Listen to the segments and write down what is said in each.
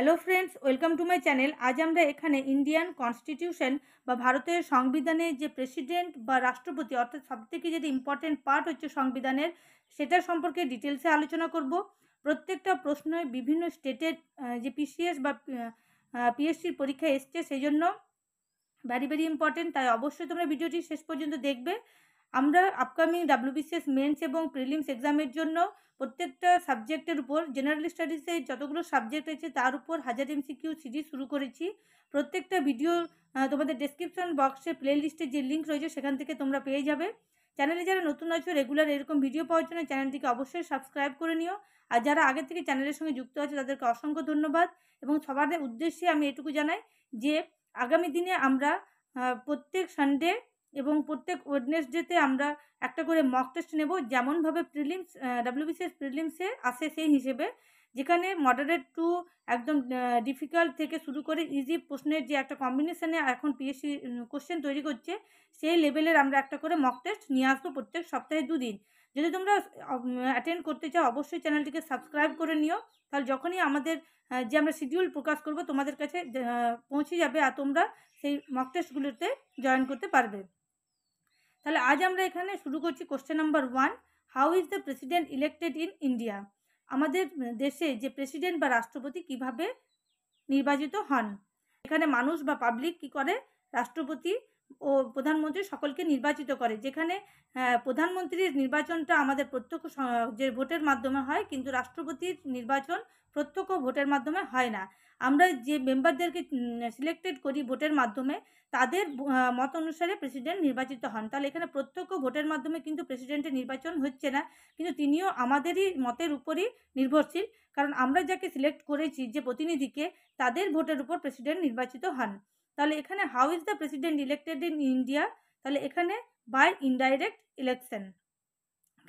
Hello friends welcome to my channel আজ আমরা এখানে ইন্ডিয়ান কনস্টিটিউশন বা ভারতের সংবিধানের যে প্রেসিডেন্ট বা রাষ্ট্রপতি অর্থাৎ সবথেকে যেটা ইম্পর্টেন্ট পার্ট হচ্ছে সংবিধানের সেটা সম্পর্কে ডিটেলসে আলোচনা করব প্রত্যেকটা প্রশ্ন বিভিন্ন স্টেটের যে পিসিএস বা পিএসসির পরীক্ষা এসছে সেই জন্য ভ্যারি ভেরি ইম্পর্টেন্ট তাই অবশ্যই তোমরা ভিডিওটি শেষ পর্যন্ত দেখবে আমরা আপকামিং ডাব্লিউবিসিএস মেন্স এবং প্রিলিমস এক্সামের জন্য প্রত্যেকটা সাবজেক্টের উপর জেনারেল স্টাডিজে যতগুলো সাবজেক্ট আছে তার উপর হাজার এমসিকিউ সিরিজ শুরু করেছি প্রত্যেকটা ভিডিও তোমাদের ডেসক্রিপশন বক্সে প্লেলিস্টে যে লিঙ্ক রয়েছে সেখান থেকে তোমরা পেয়ে যাবে চ্যানেলে যারা নতুন আছো রেগুলার এরকম ভিডিও পাওয়ার জন্য চ্যানেলটিকে অবশ্যই সাবস্ক্রাইব করে নিও আর যারা আগে থেকে চ্যানেলের সঙ্গে যুক্ত আছে তাদেরকে অসংখ্য ধন্যবাদ এবং সবার উদ্দেশ্যে আমি এটুকু জানাই যে আগামী দিনে আমরা প্রত্যেক সানডে এবং প্রত্যেক ওয়েডনেসডেতে আমরা একটা করে মক টেস্ট নেব যেমনভাবে প্রিলিমস ডাব্লিউবিসিএস প্রিলিমসে আসে সেই হিসেবে যেখানে মডারেট টু একদম ডিফিকাল্ট থেকে শুরু করে ইজি প্রশ্নের যে একটা কম্বিনেশানে এখন পিএসসি কোশ্চেন তৈরি করছে সেই লেভেলের আমরা একটা করে মক টেস্ট নিয়ে আসবো প্রত্যেক সপ্তাহে দুদিন যদি তোমরা অ্যাটেন্ড করতে চাও অবশ্যই চ্যানেলটিকে সাবস্ক্রাইব করে নিও তাহলে যখনই আমাদের যে আমরা শিডিউল প্রকাশ করব তোমাদের কাছে পৌঁছে যাবে আর তোমরা সেই মক টেস্টগুলোতে জয়েন করতে পারবে তাহলে আজ আমরা এখানে শুরু করছি question number one how is the president elected in India আমাদের দেশে যে প্রেসিডেন্ট বা রাষ্ট্রপতি কিভাবে নির্বাচিত হন এখানে মানুষ বা পাবলিক কি করে রাষ্ট্রপতি ও প্রধানমন্ত্রী সকলকে নির্বাচিত করে যেখানে প্রধানমন্ত্রীর নির্বাচনটা আমাদের প্রত্যক্ষ যে ভোটের মাধ্যমে হয় কিন্তু রাষ্ট্রপতির নির্বাচন প্রত্যক্ষ ভোটের মাধ্যমে হয় না আমরা যে মেম্বারদেরকে সিলেক্টেড করি ভোটের মাধ্যমে তাদের মত অনুসারে প্রেসিডেন্ট নির্বাচিত হন তাহলে এখানে প্রত্যক্ষ ভোটের মাধ্যমে কিন্তু প্রেসিডেন্টের নির্বাচন হচ্ছে না কিন্তু তিনিও আমাদেরই মতের উপরই নির্ভরশীল কারণ আমরা যাকে সিলেক্ট করেছি যে প্রতিনিধিকে তাদের ভোটের উপর প্রেসিডেন্ট নির্বাচিত হন তাহলে এখানে how is the president elected in India তাহলে এখানে বাই ইনডাইরেক্ট ইলেকশন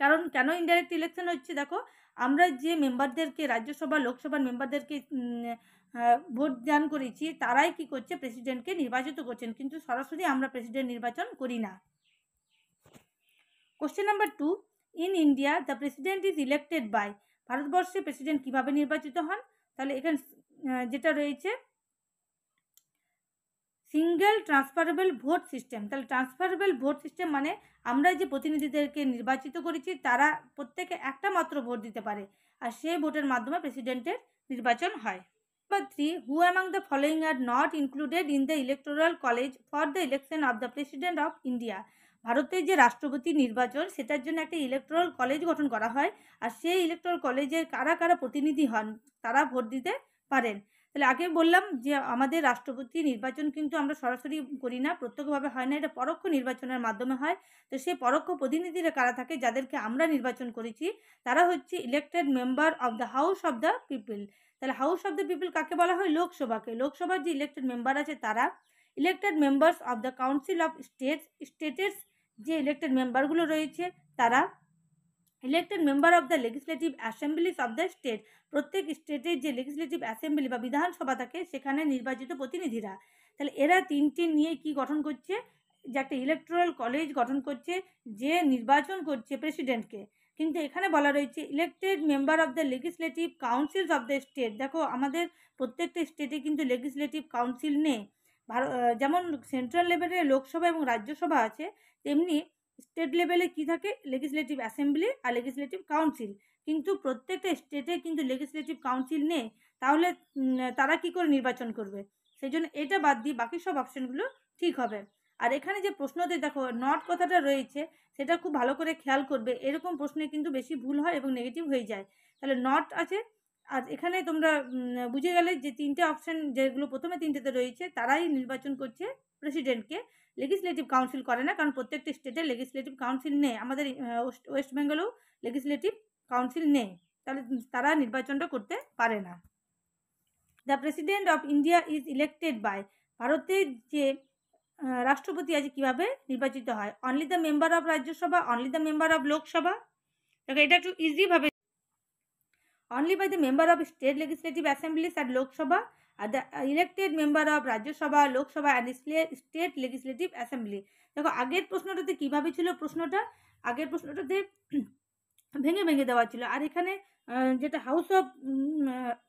কারণ কেন ইনডাইরেক্ট ইলেকশন হচ্ছে দেখো আমরা যে মেম্বারদেরকে রাজ্যসভা লোকসভার মেম্বারদেরকে ভোট দান করেছি তারাই কি করছে প্রেসিডেন্টকে নির্বাচিত করছেন কিন্তু সরাসরি আমরা প্রেসিডেন্ট নির্বাচন করি না question number two in India the president is elected by ভারতবর্ষে প্রেসিডেন্ট কিভাবে নির্বাচিত হন তাহলে এখানে যেটা রয়েছে সিঙ্গেল ট্রান্সফারেবল ভোট সিস্টেম তাহলে ট্রান্সফারেবল ভোট সিস্টেম মানে আমরা যে প্রতিনিধিদেরকে নির্বাচিত করেছি তারা প্রত্যেকে একটা মাত্র ভোট দিতে পারে আর সেই ভোটের মাধ্যমে প্রেসিডেন্টের নির্বাচন হয় Number 3. Who among the following are not included in the Electoral College for the election of the President of India? ভারতের যে রাষ্ট্রপতি নির্বাচন সেটার জন্য একটা ইলেকট্রাল কলেজ গঠন করা হয় আর সেই ইলেকট্রাল কলেজের কারা কারা প্রতিনিধি হন তারা ভোট দিতে পারেন তাহলে আগে বললাম যে আমাদের রাষ্ট্রপতি নির্বাচন কিন্তু আমরা সরাসরি করি না প্রত্যক্ষভাবে হয় না এটা পরোক্ষ নির্বাচনের মাধ্যমে হয় তো সেই পরোক্ষ প্রতিনিধিরা কারা থাকে যাদেরকে আমরা নির্বাচন করেছি তারা হচ্ছে elected member of the house of the people তাহলে হাউস অফ দ্য পিপল কাকে বলা হয় লোকসভাকে লোকসভার যে ইলেকটেড মেম্বার আছে তারা elected members of the council of states স্টেটের যে ইলেকটেড মেম্বারগুলো রয়েছে তারা elected member of the legislative assemblies of the state প্রত্যেক স্টেটের যে লেজিসলেটিভ অ্যাসেম্বলি বা বিধানসভা থাকে সেখানে নির্বাচিত প্রতিনিধিরা তাহলে এরা তিনটি নিয়ে কি গঠন করছে যে একটা ইলেকট্রাল কলেজ গঠন করছে যে নির্বাচন করছে প্রেসিডেন্টকে কিন্তু এখানে বলা রয়েছে elected member of the legislative councils of the state দেখো আমাদের প্রত্যেকটা স্টেটে কিন্তু লেজিসলেটিভ কাউন্সিল নেই যেমন সেন্ট্রাল লেভেলে লোকসভা এবং রাজ্যসভা আছে তেমনি স্টেট লেভেলে কি থাকে লেজিসলেটিভ অ্যাসেম্বলি আর লেজিসলেটিভ কাউন্সিল কিন্তু প্রত্যেকটা স্টেটে কিন্তু লেজিসলেটিভ কাউন্সিল নেই তাহলে তারা কি করে নির্বাচন করবে সেই জন্য এটা বাদ দিয়ে বাকি সব অপশানগুলো ঠিক হবে আর এখানে যে প্রশ্নতে দেখো নট কথাটা রয়েছে সেটা খুব ভালো করে খেয়াল করবে এরকম প্রশ্নে কিন্তু বেশি ভুল হয় এবং নেগেটিভ হয়ে যায় তাহলে নট আছে আর এখানে তোমরা বুঝে গেলে যে তিনটে অপশান যেগুলো প্রথমে তিনটেতে রয়েছে তারাই নির্বাচন করছে প্রেসিডেন্টকে লেজিসলেটিভ কাউন্সিল করে না কারণ প্রত্যেকটি স্টেটে লেজিসলেটিভ কাউন্সিল নেই আমাদের ওয়েস্ট বেঙ্গলেও লেজিসলেটিভ কাউন্সিল নেই তাহলে তারা নির্বাচনটা করতে পারে না the president of India is elected by ভারতের যে রাষ্ট্রপতি আজ কিভাবে নির্বাচিত হয় only the member of Rajya Sabha only the member of Lok Sabha দেখো এটা একটু ইজিভাবে only by the member of state legislative assemblies and Lok Sabha আর the elected member of Rajya Sabha Lok Sabha and state legislative assembly দেখো আগের প্রশ্নটাতে কীভাবে ছিল প্রশ্নটা আগের প্রশ্নটাতে ভেঙে ভেঙে দেওয়া ছিল আর এখানে যেটা হাউস অফ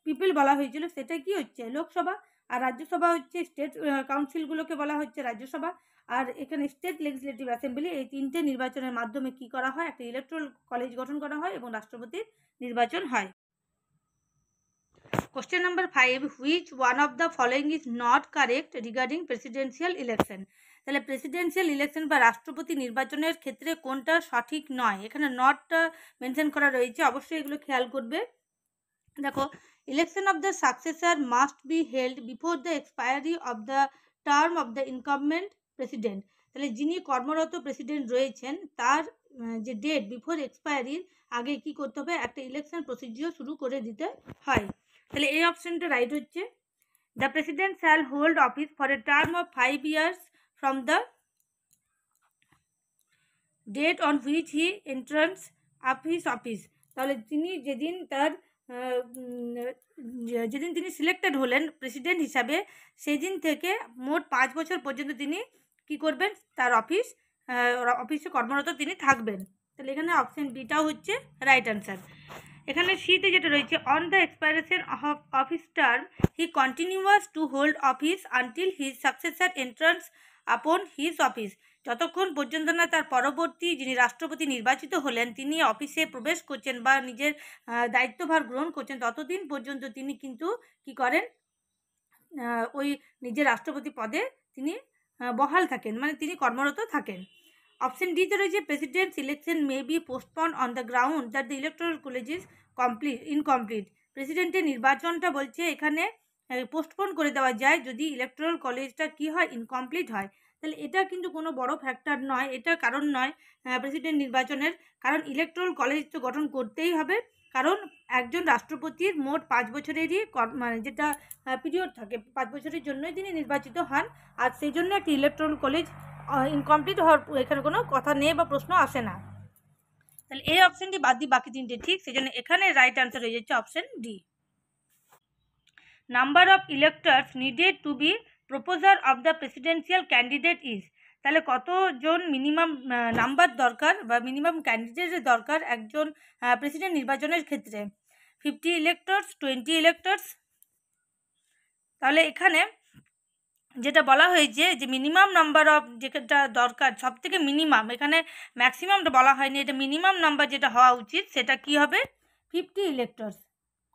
পিপল বলা হয়েছিল সেটা কি হচ্ছে লোকসভা আর রাজ্যসভা হচ্ছে স্টেট কাউন্সিলগুলোকে বলা হচ্ছে রাজ্যসভা আর এখানে স্টেট লেজিসলেটিভ অ্যাসেম্বলি এই তিনটে নির্বাচনের মাধ্যমে কি করা হয় একটা ইলেকট্রাল কলেজ গঠন করা হয় এবং রাষ্ট্রপতির নির্বাচন হয় question number five which one of the following is not correct regarding presidential election তাহলে প্রেসিডেন্সিয়াল ইলেকশন বা রাষ্ট্রপতি নির্বাচনের ক্ষেত্রে কোনটা সঠিক নয় এখানে নটটা মেনশন করা রয়েছে অবশ্যই এগুলো খেয়াল করবে দেখো Election of the successor must be held before the expiry of the term of the incumbent president তাহলে যিনি কর্মরত প্রেসিডেন্ট রয়েছেন তার যে ডেট বিফোর এক্সপায়ারির আগে কি করতে হবে একটা ইলেকশন প্রসিডিও শুরু করে দিতে হয় তাহলে এই অপশানটা রাইট হচ্ছে the president shall hold office for a term of five years from the date on which he enters office office তাহলে তিনি যেদিন তার যেদিন তিনি সিলেক্টেড হলেন প্রেসিডেন্ট হিসাবে সেই দিন থেকে মোট পাঁচ বছর পর্যন্ত তিনি কি করবেন তার অফিস অফিসে কর্মরত তিনি থাকবেন তাহলে এখানে অপশান বিটাও হচ্ছে রাইট অ্যান্সার এখানে সিতে যেটা রয়েছে on the expiration office term he continues to hold office until his successor enters upon his office যতক্ষণ পর্যন্ত না তার পরবর্তী যিনি রাষ্ট্রপতি নির্বাচিত হলেন তিনি অফিসে প্রবেশ করছেন বা নিজের দায়িত্বভার গ্রহণ করছেন ততদিন পর্যন্ত তিনি কিন্তু কি করেন ওই নিজের রাষ্ট্রপতি পদে তিনি বহাল থাকেন মানে তিনি কর্মরত থাকেন অপশন ডিতে রয়েছে president's election may be postponed on the ground that the electoral college is complete incomplete প্রেসিডেন্টের নির্বাচনটা বলছে এখানে পোস্টপন করে দেওয়া যায় যদি ইলেকট্রাল কলেজটা কি হয় ইনকমপ্লিট হয় তাহলে এটা কিন্তু কোনো বড় ফ্যাক্টর নয় এটা কারণ নয় প্রেসিডেন্ট নির্বাচনের কারণ ইলেকট্রাল কলেজ তো গঠন করতেই হবে কারণ একজন রাষ্ট্রপতির মোট পাঁচ বছরেরই মানে যেটা পিরিয়ড থাকে পাঁচ বছরের জন্যই তিনি নির্বাচিত হন আর সেই জন্য একটি ইলেকট্রাল কলেজ ইনকমপ্লিট হওয়ার এখানে কোনো কথা নেই বা প্রশ্ন আসে না তাহলে এই অপশানটি বাদ দিয়ে বাকি তিনটে ঠিক সেই জন্য এখানে রাইট অ্যান্সার হয়ে যাচ্ছে option D number of electors needed to be proposer of the presidential candidate is তাহলে কতজন মিনিমাম নাম্বার দরকার বা মিনিমাম ক্যান্ডিডেটের দরকার একজন প্রেসিডেন্ট নির্বাচনের ক্ষেত্রে ফিফটি ইলেক্টরস টোয়েন্টি ইলেক্টরস তাহলে এখানে যেটা বলা হয়েছে যে মিনিমাম নাম্বার অফ যেটা দরকার সব থেকে মিনিমাম এখানে ম্যাক্সিমামটা বলা হয়নি এটা মিনিমাম নাম্বার যেটা হওয়া উচিত সেটা কি হবে ফিফটি ইলেক্টরস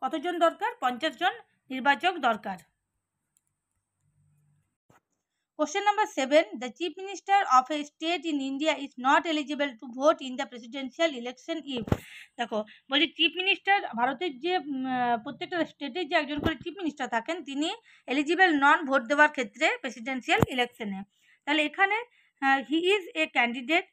কতজন দরকার পঞ্চাশ জন নির্বাচক দরকার Question number seven The chief minister of a state in India is not eligible to vote in the presidential election if দেখো বলছি চিফ মিনিস্টার ভারতের যে প্রত্যেকটা স্টেটের যে একজন করে চিফ মিনিস্টার থাকেন তিনি এলিজিবল নন ভোট দেওয়ার ক্ষেত্রে প্রেসিডেন্সিয়াল ইলেকশনে তাহলে এখানে he is a candidate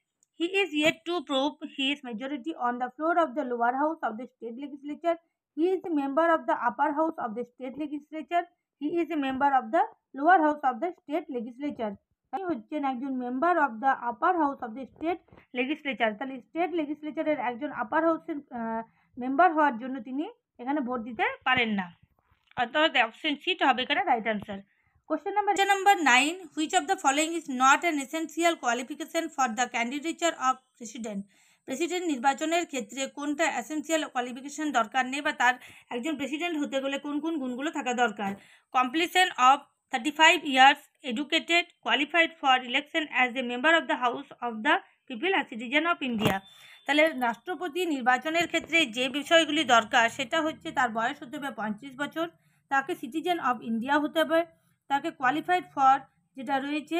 he is yet to prove he is majority on the floor of the lower house of the state legislature he is member of the upper house of the state legislature he is a member of the lower house of the state legislature তিনি হচ্ছেন একজন member of the upper house of the state legislature তাহলে state লেজিসলেচারের একজন upper হাউসের member হওয়ার জন্য তিনি এখানে ভোট দিতে পারেন না অর্থাৎ অপশন সিট হবে এখানে right answer question number question number nine which of the following is not an essential qualification for the candidature of president president নির্বাচনের ক্ষেত্রে কোনটা অ্যাসেন্সিয়াল কোয়ালিফিকেশন দরকার নেই বা তার একজন প্রেসিডেন্ট হতে গেলে কোন কোন গুণগুলো থাকা দরকার completion of 35 years educated qualified for election as a member of the house of the people as citizen of india তাহলে রাষ্ট্রপতি নির্বাচনের ক্ষেত্রে যে বিষয়গুলি দরকার সেটা হচ্ছে তার বয়স হতে হবে পঁয়ত্রিশ বছর তাকে সিটিজেন অফ ইন্ডিয়া হতে হবে তাকে কোয়ালিফাইড ফর যেটা রয়েছে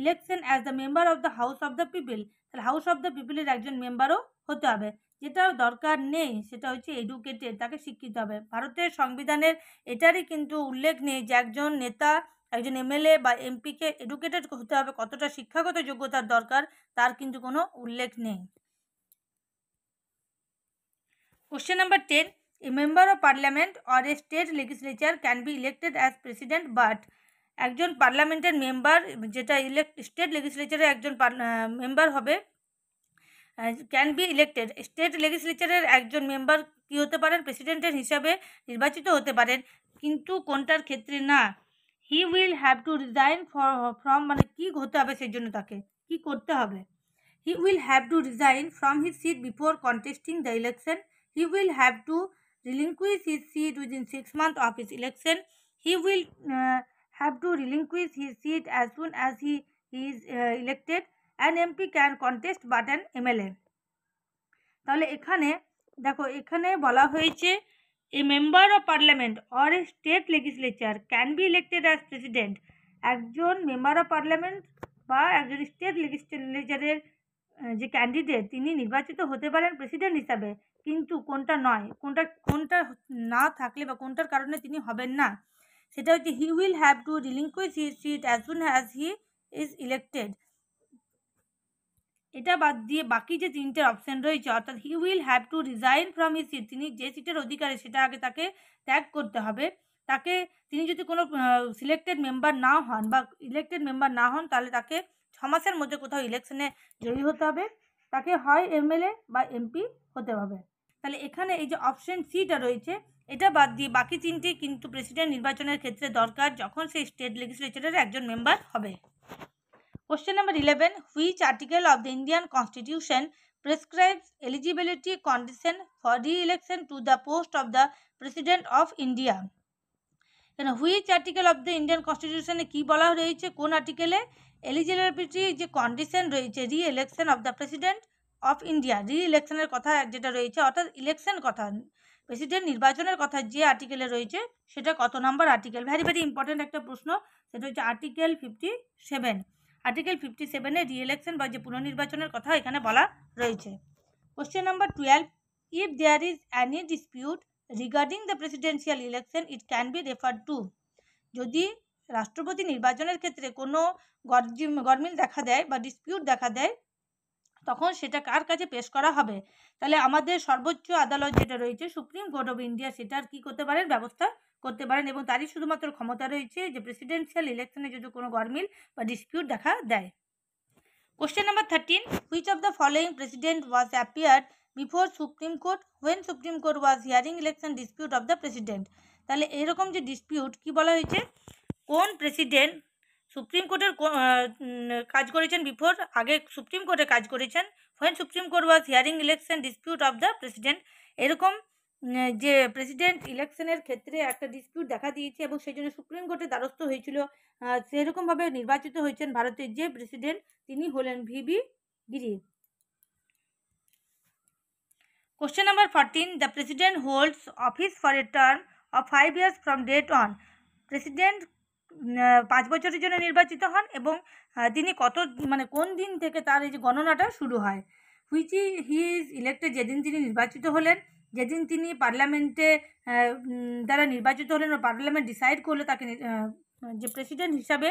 election as the member of the house of the people তাহলে হাউস অফ দ্য পিপিলের একজন মেম্বারও হতে হবে যেটা দরকার নেই সেটা হচ্ছে এডুকেটেড তাকে শিক্ষিত হবে ভারতের সংবিধানের এটারই কিন্তু উল্লেখ নেই যে একজন নেতা একজন এমএলএ বা এমপিকে এডুকেটেড হতে হবে কতটা শিক্ষাগত যোগ্যতার দরকার তার কিন্তু কোনো উল্লেখ নেই question number ten a member of parliament or a state legislature can be elected as president but একজন পার্লামেন্টের মেম্বার যেটা ইলেক্ট স্টেট লেজিসলেচারের একজন মেম্বার হবে ক্যান বি ইলেক্টেড স্টেট লেজিসলেচারের একজন মেম্বার কী হতে পারেন প্রেসিডেন্টের হিসাবে নির্বাচিত হতে পারেন কিন্তু কোনটার ক্ষেত্রে না he will have to resign for from মানে কী হতে হবে সেই জন্য তাকে কী করতে হবে he will have to resign from his seat before contesting the election he will have to relinquish his seat within six month of his election he will have to relinquish his seat as soon as he is elected an MP can contest but an MLA তাহলে এখানে দেখো এখানে বলা হয়েছে A member of parliament or a state legislature can be elected as president. একজন member of parliament বা একজন state লেজিস্লেচারের যে ক্যান্ডিডেট তিনি নির্বাচিত হতে পারেন প্রেসিডেন্ট হিসাবে কিন্তু কোনটা নয় কোনটা কোনটা না থাকলে বা কোনটার কারণে তিনি হবেন না সেটা হচ্ছে he will have to relinquish he seat as soon as he is elected এটা বাদ দিয়ে বাকি যে তিনটে অপশান রয়েছে অর্থাৎ he will have to resign from he seat তিনি যে সিটের অধিকারে সেটা আগে তাকে ত্যাগ করতে হবে তাকে তিনি যদি কোনো সিলেক্টেড মেম্বার না হন বা ইলেক্টেড মেম্বার না হন তাহলে তাকে ছ মাসের মধ্যে কোথাও ইলেকশনে জয়ী হতে হবে তাকে হয় এমএলএ বা এমপি হতে হবে তাহলে এখানে এই যে অপশন সিটা রয়েছে এটা বাদ দিয়ে বাকি তিনটি কিন্তু প্রেসিডেন্ট নির্বাচনের ক্ষেত্রে দরকার যখন সেই স্টেট লেজিসলেচারের একজন মেম্বার হবে question number eleven which article of the Indian constitution prescribes eligibility condition for re-election to the post of the President of India? কেন which article of the Indian কনস্টিটিউশনে কী বলা রয়েছে কোন আর্টিকেলে এলিজিবিলিটি যে কন্ডিশন রয়েছে re election of the president of India রি ইলেকশনের কথা যেটা রয়েছে অর্থাৎ ইলেকশন কথা প্রেসিডেন্ট নির্বাচনের কথা যে আর্টিকেলে রয়েছে সেটা কত নম্বর আর্টিকেল ভ্যারি ভেরি ইম্পর্ট্যান্ট একটা প্রশ্ন সেটা হচ্ছে article fifty seven article fifty সেভেনে রিএলেকশন বা যে পুনর্নির্বাচনের কথা এখানে বলা রয়েছে question number twelve if there is any dispute regarding the presidential election it can be refer to যদি রাষ্ট্রপতি নির্বাচনের ক্ষেত্রে কোনো গরমিল দেখা দেয় বা ডিসপিউট দেখা দেয় তখন সেটা কার কাছে পেশ করা হবে তাহলে আমাদের সর্বোচ্চ আদালত যেটা রয়েছে সুপ্রিম কোর্ট অফ ইন্ডিয়া সেটার কি করতে পারে ব্যবস্থা করতে পারেন এবং তারই শুধুমাত্র ক্ষমতা রয়েছে যে প্রেসিডেন্সিয়াল ইলেকশনে যদি কোনো গরমিল বা ডিসপিউট দেখা দেয় question number thirteen which of the following president was appeared before supreme court when supreme court was hearing election dispute of the president তাহলে এরকম যে ডিসপিউট কি বলা হয়েছে কোন প্রেসিডেন্ট সুপ্রিম কোর্টের কাজ করেছেন বিফোর আগে সুপ্রিম কোর্টে কাজ করেছেন when supreme court was hearing election dispute of the president এরকম যে প্রেসিডেন্ট ইলেকশনের ক্ষেত্রে একটা ডিসপিউট দেখা দিয়েছে এবং সেই জন্য সুপ্রিম কোর্টে দ্বারস্থ হয়েছিল সেরকমভাবে নির্বাচিত হয়েছেন ভারতের যে প্রেসিডেন্ট তিনি হলেন V B Giri question number fourteen the president holds office for a term of five years from date on president পাঁচ বছরের জন্য নির্বাচিত হন এবং তিনি কত মানে কোন দিন থেকে তার এই যে গণনাটা শুরু হয় which he he is elected যেদিন তিনি নির্বাচিত হলেন যেদিন তিনি পার্লামেন্টে দ্বারা নির্বাচিত হলেন ও পার্লামেন্ট ডিসাইড করলো তাকে যে প্রেসিডেন্ট হিসাবে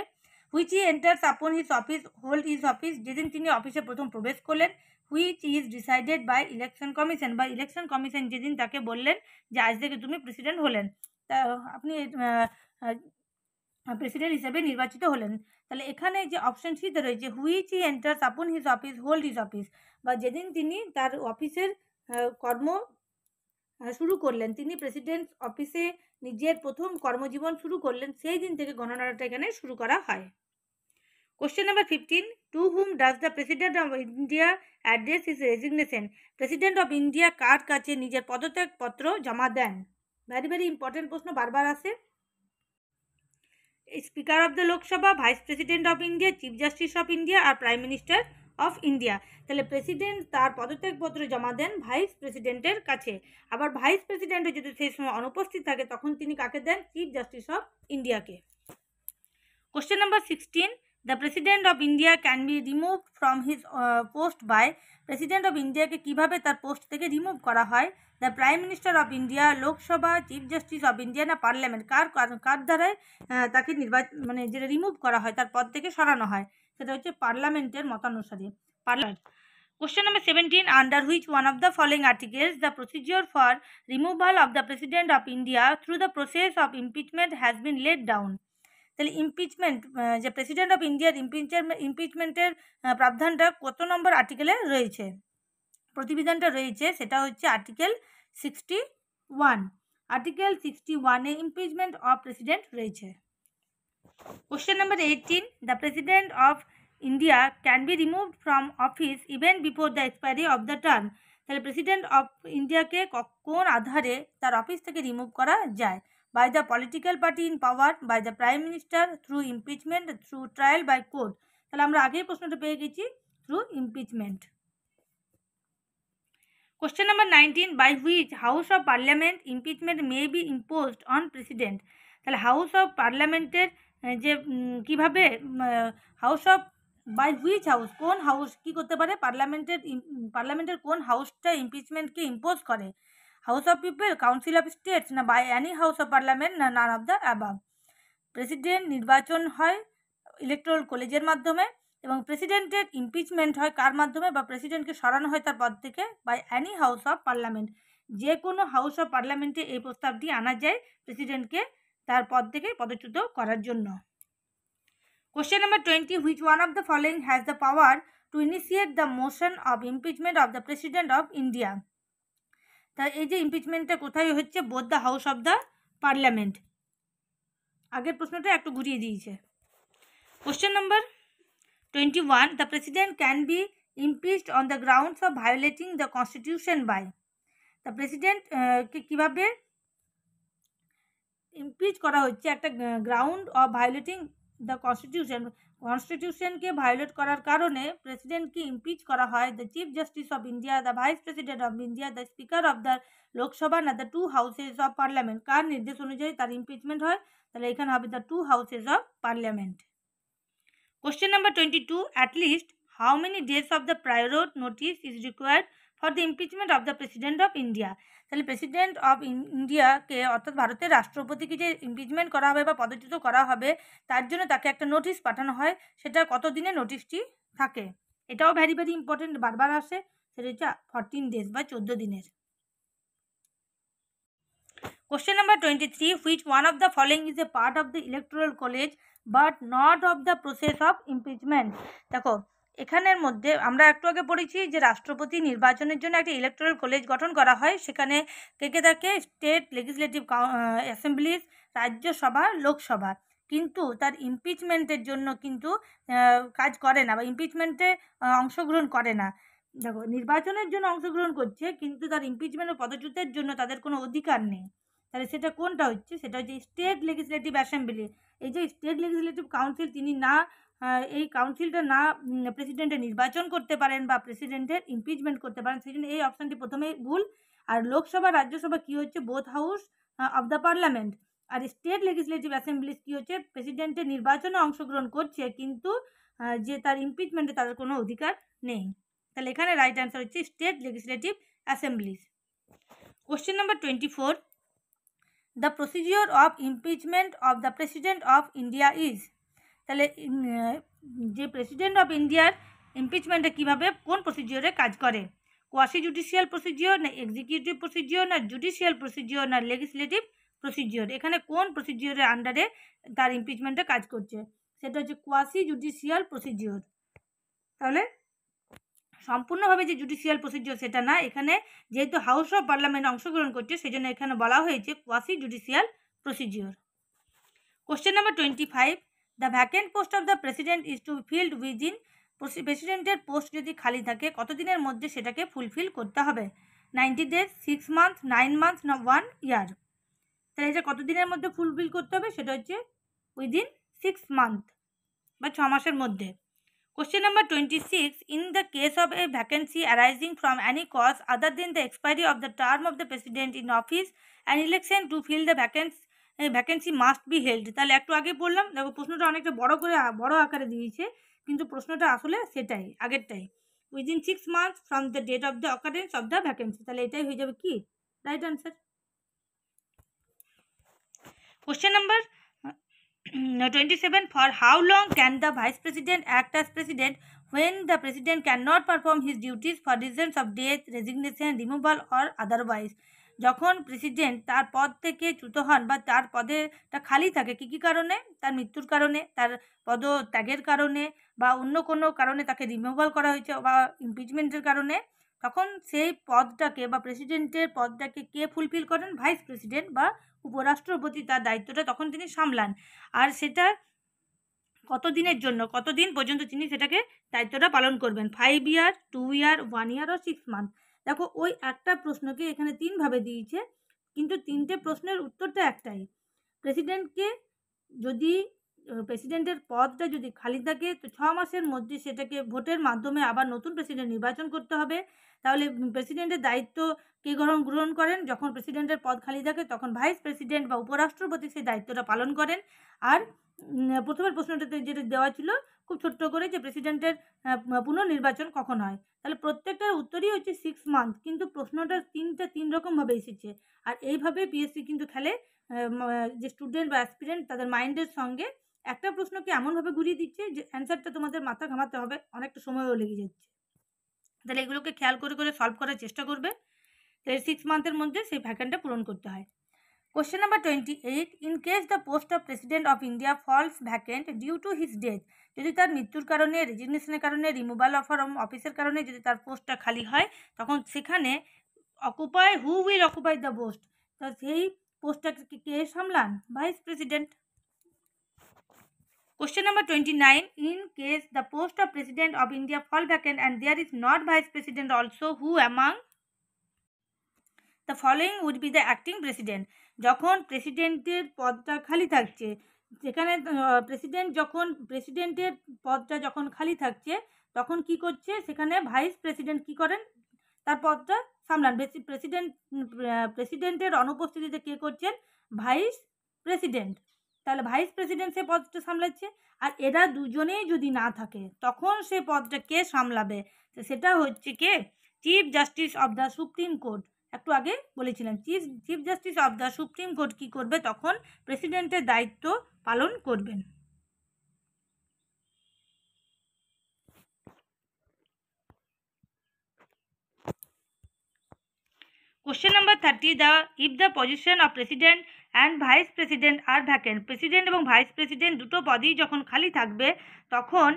which he enters upon his office hold is office যেদিন তিনি অফিসে প্রথম প্রবেশ করলেন which is decided by election commission বা ইলেকশন কমিশন যেদিন তাকে বললেন যে আজ থেকে তুমি প্রেসিডেন্ট হলেন তা আপনি প্রেসিডেন্ট হিসেবে নির্বাচিত হলেন তাহলে এখানে যে অপশন সিতে রয়েছে which he enters upon his office hold his office বা যেদিন তিনি তার অফিসের কর্ম শুরু করলেন তিনি প্রেসিডেন্ট অফিসে নিজের প্রথম কর্মজীবন শুরু করলেন সেই দিন থেকে গণনাটা এখানে শুরু করা হয় question number fifteen to whom does the president of India address is resignation president of India কার কাছে নিজের পদত্যাগপত্র জমা দেন ভ্যারি ভেরি ইম্পর্টেন্ট প্রশ্ন বারবার আসে speaker of the Lok Sabha vice president of India chief justice of India আর প্রাইম মিনিস্টার অফ ইন্ডিয়া তাহলে প্রেসিডেন্ট তার পদত্যাগপত্র জমা দেন ভাইস প্রেসিডেন্টের কাছে আবার ভাইস প্রেসিডেন্টও যদি সেই সময় অনুপস্থিত থাকে তখন তিনি কাকে দেন চিফ জাস্টিস অফ ইন্ডিয়াকে question number sixteen the president of India can be remove from his post by president of ইন্ডিয়াকে কীভাবে তার পোস্ট থেকে রিমুভ করা হয় the prime minister of India Lok Sabha chief justice of India না পার্লামেন্ট কার কার দ্বারাই তাকে নির্বাচন মানে যেটা রিমুভ করা হয় তার পদ থেকে সরানো হয় সেটা হচ্ছে পার্লামেন্টের মতানুসারে parliament question number seventeen under which one of the following articles the procedure for removal of the president of India through the process of impeachment has been laid down তাহলে ইমপিচমেন্ট যে প্রেসিডেন্ট অফ ইন্ডিয়ার ইমপিচমেন্টের প্রাবধানটা কত নম্বর আর্টিকেলে রয়েছে প্রতিবেদনটা রয়েছে সেটা হচ্ছে article sixty one article sixty ওয়ানে ইম্পিচমেন্ট অফ প্রেসিডেন্ট রয়েছে question number 18. The president of India can be removed from office even before the expiry of the term তাহলে প্রেসিডেন্ট অফ ইন্ডিয়াকে কোন আধারে তার অফিস থেকে রিমুভ করা যায় by the political party in power by the prime minister through impeachment through trial by court তাহলে আমরা আগেই প্রশ্নটা পেয়ে গেছি through impeachment question number nineteen by which house of parliament impeachment may be imposed on president তাহলে house of পার্লামেন্টের মানে যে কিভাবে house of by which house কোন হাউস কি করতে পারে পার্লামেন্টের পার্লামেন্টের কোন হাউসটা ইমপিচমেন্টকে ইম্পোজ করে house of people council of states না by any house of parliament না none of the above president নির্বাচন হয় ইলেকট্রাল কলেজের মাধ্যমে এবং প্রেসিডেন্টের ইমপিচমেন্ট হয় কার মাধ্যমে বা প্রেসিডেন্টকে সরানো হয় তার পদ থেকে by any house of parliament যে কোনো হাউস অফ পার্লামেন্টে এই প্রস্তাবটি আনা যায় প্রেসিডেন্টকে তার পদ থেকে পদচ্যুত করার জন্য question number twenty which one of the following has the power to initiate the motion of impeachment of the president of India তা এই যে ইম্পিচমেন্টটা কোথায় হচ্ছে both the house of the parliament আগের প্রশ্নটা একটু ঘুরিয়ে দিয়েছে question number twenty one the president can be impeached on the grounds of violating the constitution by the কে কীভাবে ইমপিচ করা হচ্ছে একটা ground of violating the constitution কনস্টিটিউশনকে ভায়োলেট করার কারণে প্রেসিডেন্টকে ইমপিচ করা হয় the chief justice of India the vice president of India the speaker of the Lok Sabha না the two houses of parliament কার নির্দেশ অনুযায়ী তার ইমপিচমেন্ট হয় তাহলে এখানে হবে the two houses of parliament question number twenty two at least how many days of the prior notice is required for the impeachment of the president of India তাহলে president of ইন্ডিয়াকে অর্থাৎ ভারতের রাষ্ট্রপতিকে যে ইম্পিচমেন্ট করা হবে বা পদচ্যুত করা হবে তার জন্য তাকে একটা নোটিশ পাঠানো হয় সেটা কত দিনে নোটিশটি থাকে এটাও ভ্যারি ভ্যারি ইম্পর্টেন্ট বারবার আসে সেটা হচ্ছে ফরটিন ডেজ বা চোদ্দো দিনের number twenty three which one of the following is a part of the electoral college but not of the process of impeachment দেখো এখানের মধ্যে আমরা একটু আগে পড়েছি যে রাষ্ট্রপতি নির্বাচনের জন্য একটি ইলেকট্রাল কলেজ গঠন করা হয় সেখানে থেকে থাকে state legislative assemblies Rajya Sabha Lok Sabha কিন্তু তার ইমপিচমেন্টের জন্য কিন্তু কাজ করে না বা ইমপিচমেন্টে অংশগ্রহণ করে না দেখো নির্বাচনের জন্য অংশগ্রহণ করছে কিন্তু তার ইমপিচমেন্টের পদচ্যুতের জন্য তাদের কোনো অধিকার নেই তাহলে সেটা কোনটা হচ্ছে সেটা হচ্ছে স্টেট লেজিসলেটিভ অ্যাসেম্বলি এই যে স্টেট লেজিসলেটিভ কাউন্সিল তিনি না এই কাউন্সিলটা না প্রেসিডেন্টের নির্বাচন করতে পারেন বা প্রেসিডেন্টের ইমপিচমেন্ট করতে পারেন সেই জন্য এই অপশানটি প্রথমেই ভুল আর লোকসভা রাজ্যসভা কী হচ্ছে both house of the parliament আর স্টেট লেজিসলেটিভ অ্যাসেম্বলিজ কী হচ্ছে প্রেসিডেন্টের নির্বাচনে অংশগ্রহণ করছে কিন্তু যে তার ইমপিচমেন্টে তাদের কোনো অধিকার নেই তাহলে এখানে রাইট অ্যান্সার হচ্ছে state legislative assemblies question number twenty four the procedure of impeachment of the president of India is তাহলে যে প্রেসিডেন্ট অফ ইন্ডিয়ার ইমপিচমেন্টে কীভাবে কোন প্রসিডিওরে কাজ করে কোয়াসি জুডিশিয়াল প্রসিডিওর না এক্সিকিউটিভ প্রসিডিওর না জুডিশিয়াল প্রসিডিওর না লেজিসলেটিভ প্রসিডিওর এখানে কোন প্রসিডিওরের আন্ডারে তার ইমপিচমেন্টে কাজ করছে সেটা হচ্ছে কোয়াসি জুডিশিয়াল প্রসিডিওর তাহলে সম্পূর্ণভাবে যে জুডিশিয়াল প্রসিডিওর সেটা না এখানে যেহেতু হাউস অফ পার্লামেন্ট অংশগ্রহণ করছে সেই জন্য এখানে বলা হয়েছে quasi judicial procedure question number twenty five the vacant post of the president is to filled within প্রেসিডেন্টের পোস্ট যদি খালি থাকে কতদিনের মধ্যে সেটাকে ফুলফিল করতে হবে ninety days six month nine month না ওয়ান ইয়ার তাহলে এটা কতদিনের মধ্যে ফুলফিল করতে হবে সেটা হচ্ছে উইদিন সিক্স মান্থ বা ছ মাসের মধ্যে question number twenty six in the case of a vacancy arising from any cause other than the expiry of the term of the president in office an election to fill the vacance vacancy must be held তাহলে একটু আগে বললাম দেখো প্রশ্নটা অনেকটা বড় করে বড় আকারে দিয়েছে কিন্তু প্রশ্নটা আসলে সেটাই আগেরটাই within six month from the date of the occurrence of the vacancy তাহলে এটাই হয়ে যাবে কি right answer question number twenty seven for how long can the vice president act as president the president can not perform his duties for reasons of death resignation removal or otherwise যখন প্রেসিডেন্ট তার পদ থেকে চ্যুত হন বা তার পদেটা খালি থাকে কী কী কারণে তার মৃত্যুর কারণে তার পদ ত্যাগের কারণে বা অন্য কোনো কারণে তাকে রিমুভাল করা হয়েছে বা ইমপিচমেন্টের কারণে তখন সেই পদটাকে বা প্রেসিডেন্টের পদটাকে কে ফুলফিল করেন ভাইস প্রেসিডেন্ট বা উপরাষ্ট্রপতি তার দায়িত্বটা তখন তিনি সামলান আর সেটা কতদিনের জন্য কতদিন পর্যন্ত তিনি সেটাকে দায়িত্বটা পালন করবেন five year two year one year ও সিক্স মান্থ দেখো ওই একটা প্রশ্নকে এখানে তিনভাবে দিয়েছে কিন্তু তিনটে প্রশ্নের উত্তরটা একটাই প্রেসিডেন্টকে যদি প্রেসিডেন্টের পদটা যদি খালি থাকে তো ছ মাসের মধ্যে সেটাকে ভোটের মাধ্যমে আবার নতুন প্রেসিডেন্ট নির্বাচন করতে হবে তাহলে প্রেসিডেন্টের দায়িত্ব কে গ্রহণ গ্রহণ করেন যখন প্রেসিডেন্টের পদ খালি থাকে তখন ভাইস প্রেসিডেন্ট বা উপরাষ্ট্রপতি সেই দায়িত্বটা পালন করেন আর প্রথমের প্রশ্নটাতে যেটা দেওয়া ছিল খুব ছোট্ট করে যে প্রেসিডেন্টের পুনর্নির্বাচন কখন হয় তাহলে প্রত্যেকটার উত্তরই হচ্ছে সিক্স মান্থ কিন্তু প্রশ্নটা তিনটা তিন রকমভাবে এসেছে আর এইভাবে পিএসসি কিন্তু খেলে যে স্টুডেন্ট বা অ্যাসপিরেন্ট তাদের মাইন্ডের সঙ্গে একটা প্রশ্নকে এমনভাবে ঘুরিয়ে দিচ্ছে যে অ্যান্সারটা তোমাদের মাথা ঘামাতে হবে অনেকটা সময়ও লেগে যাচ্ছে তাহলে এগুলোকে খেয়াল করে করে সলভ করার চেষ্টা করবে তাহলে সিক্স মান্থের মধ্যে সেই ভ্যাকেন্টটা পূরণ করতে হয় question number twenty eight in case the post of president of India falls vacant due to his death যদি তার মৃত্যুর কারণে রেজিগনেশনের কারণে রিমুভাল অফার অফিসের কারণে যদি তার পোস্টটা খালি হয় তখন সেখানে occupy who will occupy the post তো সেই পোস্টটাকে কে সামলান vice president Question number 29. In case the post of President of India fall vacant and there is not Vice President also, who among the following would be the acting president? যখন প্রেসিডেন্টের পদটা খালি থাকছে সেখানে প্রেসিডেন্ট যখন প্রেসিডেন্টের পদটা যখন খালি থাকছে তখন কি করছে সেখানে ভাইস প্রেসিডেন্ট কি করেন তার পদটা সামলান প্রেসিডেন্ট প্রেসিডেন্টের অনুপস্থিতিতে কে করছেন ভাইস প্রেসিডেন্ট তাহলে ভাইস প্রেসিডেন্ট সে পদটা সামলাচ্ছে আর এরা দুজনেই যদি না থাকে তখন সে পদটা কে সামলাবে তো সেটা হচ্ছে কে chief justice of the supreme court একটু আগে বলেছিলাম chief chief justice of the supreme court কী করবে তখন প্রেসিডেন্টের দায়িত্ব পালন করবেন question number thirty the if the position of president and vice president are vacant president এবং ভাইস প্রেসিডেন্ট দুটো পদই যখন খালি থাকবে তখন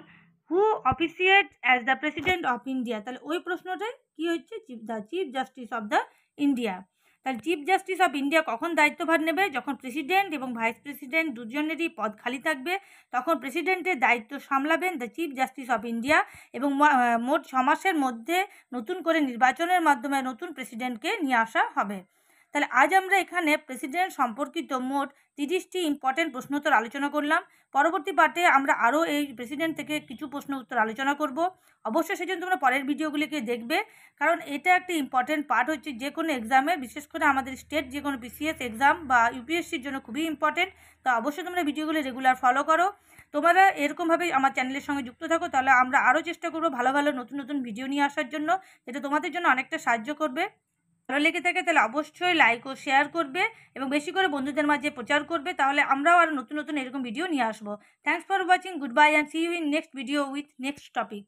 who officiate as the president of India তাহলে ওই প্রশ্নটাই কী হচ্ছে the chief justice of the India তাহলে চিফ জাস্টিস অফ ইন্ডিয়া কখন দায়িত্বভার নেবে যখন প্রেসিডেন্ট এবং ভাইস প্রেসিডেন্ট দুজনেরই পদ খালি থাকবে তখন প্রেসিডেন্টের দায়িত্ব সামলাবেন the chief justice of India এবং মোট ছমাসের মধ্যে নতুন করে নির্বাচনের মাধ্যমে নতুন প্রেসিডেন্টকে নিয়ে আসা হবে তাহলে আজ আমরা এখানে প্রেসিডেন্ট সম্পর্কিত মোট তিরিশটি ইম্পর্টেন্ট প্রশ্নোত্তর আলোচনা করলাম পরবর্তী পার্টে আমরা আরও এই প্রেসিডেন্ট থেকে কিছু প্রশ্ন উত্তর আলোচনা করব অবশ্যই সেজন্য তোমরা পরের ভিডিওগুলিকে দেখবে কারণ এটা একটা ইম্পর্টেন্ট পার্ট হচ্ছে যে কোনো এক্সামের বিশেষ করে আমাদের স্টেট যে কোনো বিসিএস এক্সাম বা ইউপিএসসির জন্য খুবই ইম্পর্টেন্ট তো অবশ্যই তোমরা ভিডিওগুলি রেগুলার ফলো করো তোমরা এরকমভাবে আমার চ্যানেলের সঙ্গে যুক্ত থাকো তাহলে আমরা আরও চেষ্টা করবো ভালো ভালো নতুন নতুন ভিডিও নিয়ে আসার জন্য এটা তোমাদের জন্য অনেকটা সাহায্য করবে ভালো লেগে থাকে তাহলে অবশ্যই লাইক ও শেয়ার করবে এবং বেশি করে বন্ধুদের মাঝে প্রচার করবে তাহলে আমরাও আরও নতুন নতুন এরকম ভিডিও নিয়ে আসবো thanks for watching good bye and see you in next video with next topic